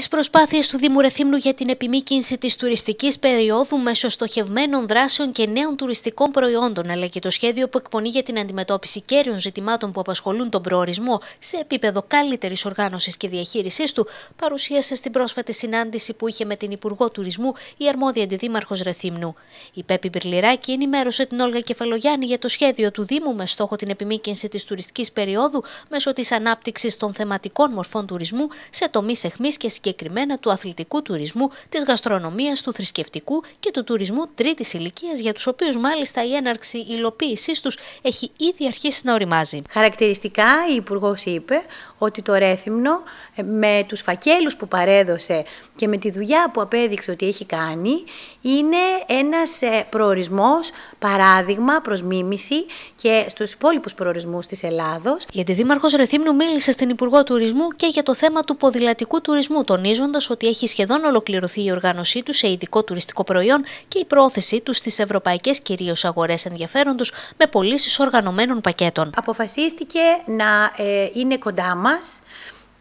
Τις προσπάθειες του Δήμου Ρεθύμνου για την επιμήκυνση της τουριστικής περίοδου μέσω στοχευμένων δράσεων και νέων τουριστικών προϊόντων, αλλά και το σχέδιο που εκπονεί για την αντιμετώπιση κέριων ζητημάτων που απασχολούν τον προορισμό σε επίπεδο καλύτερης οργάνωσης και διαχείρισής του, παρουσίασε στην πρόσφατη συνάντηση που είχε με την Υπουργό Τουρισμού η αρμόδια αντιδήμαρχος Ρεθύμνου. Η Πέπη Μπυρλιράκη ενημέρωσε την Όλγα Κεφαλογιάννη για το σχέδιο του Δήμου με στόχο την επιμήκυνση της τουριστικής περίοδου μέσω της ανάπτυξης των θεματικών μορφών τουρισμού σε τομείς εχμής και σκέψη συγκεκριμένα του αθλητικού τουρισμού, της γαστρονομίας, του θρησκευτικού και του τουρισμού τρίτης ηλικίας, για τους οποίους μάλιστα η έναρξη υλοποίησή τους έχει ήδη αρχίσει να οριμάζει. Χαρακτηριστικά, η Υπουργός είπε ότι το Ρέθυμνο ε, με τους φακέλους που παρέδωσε και με τη δουλειά που απέδειξε ότι έχει κάνει, είναι ένας ε, προορισμός, παράδειγμα προς μίμηση και στους υπόλοιπους προορισμούς της Ελλάδος. Γιατί Δήμαρχος Ρεθύμνου μίλησε στην Υπουργό Τουρισμού και για το θέμα του ποδηλατικού τουρισμού, τονίζοντας ότι έχει σχεδόν ολοκληρωθεί η οργάνωσή του σε ειδικό τουριστικό προϊόν και η πρόθεσή του στις ευρωπαϊκές κυρίως αγορές ενδιαφέροντος με πωλήσεις οργανωμένων πακέτων. Αποφασίστηκε να ε, είναι κοντά μας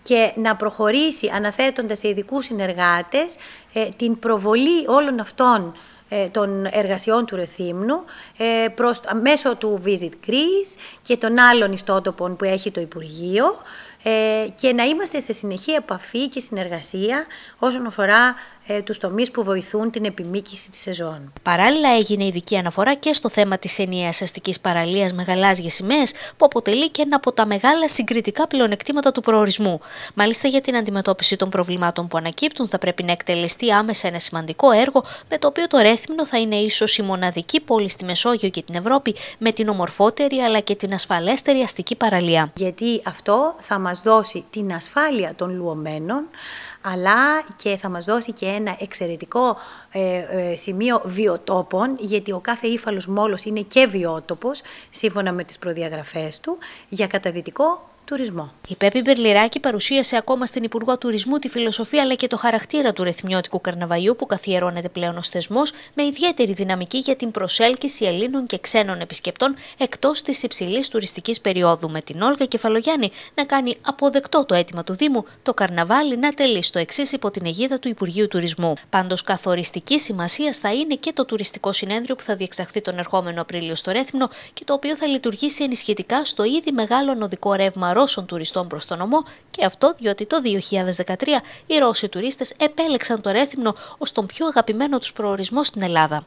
και να προχωρήσει αναθέτοντας σε ειδικούς συνεργάτες ε, την προβολή όλων αυτών ε, των εργασιών του Ρεθύμνου μέσω του Visit Greece και των άλλων ιστότοπων που έχει το Υπουργείο ε, και να είμαστε σε συνεχή επαφή και συνεργασία όσον αφορά ε, τους που βοηθούν την επιμήκυση της σεζόν. Παράλληλα έγινε ειδική αναφορά και στο θέμα της ενιαίας αστικής παραλίας με γαλάζιες σημαίες, που αποτελεί και ένα από τα μεγάλα συγκριτικά πλεονεκτήματα του προορισμού. Μάλιστα για την αντιμετώπιση των προβλημάτων που ανακύπτουν θα πρέπει να εκτελεστεί άμεσα ένα σημαντικό έργο με το οποίο το Ρέθμινο θα είναι ίσως η μοναδική πόλη στη Μεσόγειο και την Ευρώπη με την ομορφότερη αλλά και την ασφαλέστερη αστική παραλία. Γιατί αυτό θα μας δώσει την ασφάλεια των λουωμένων αλλά και θα μας δώσει και ένα εξαιρετικό ε, ε, σημείο βιοτόπων, γιατί ο κάθε ύφαλος μόλος είναι και βιότοπος, σύμφωνα με τις προδιαγραφές του, για καταδυτικό τουρισμό. Η Πέπη Μπερλιράκη παρουσίασε ακόμα στην Υπουργό Τουρισμού τη φιλοσοφία αλλά και το χαρακτήρα του ρεθμιώτικου καρναβαϊού που καθιερώνεται πλέον ως θεσμός με ιδιαίτερη δυναμική για την προσέλκυση Ελλήνων και ξένων επισκεπτών εκτός της υψηλής τουριστικής περίοδου. Με την Όλγα Κεφαλογιάννη να κάνει αποδεκτό το αίτημα του Δήμου το καρναβάλι να τελεί στο εξής υπό την αιγίδα του Υπουργείου Τουρισμού. Πάντως, καθοριστική σημασία θα είναι και το τουριστικό συνέδριο που θα διεξαχθεί τον ερχόμενο Απρίλιο στο Ρέθμνο και το οποίο θα λειτουργήσει ενισχυτικά στο ήδη μεγάλο νοδικό ρεύμα Ρώσων τουριστών προς τον νομό και αυτό διότι το 2013 οι Ρώσοι τουρίστες επέλεξαν το Ρέθυμνο ως τον πιο αγαπημένο τους προορισμό στην Ελλάδα.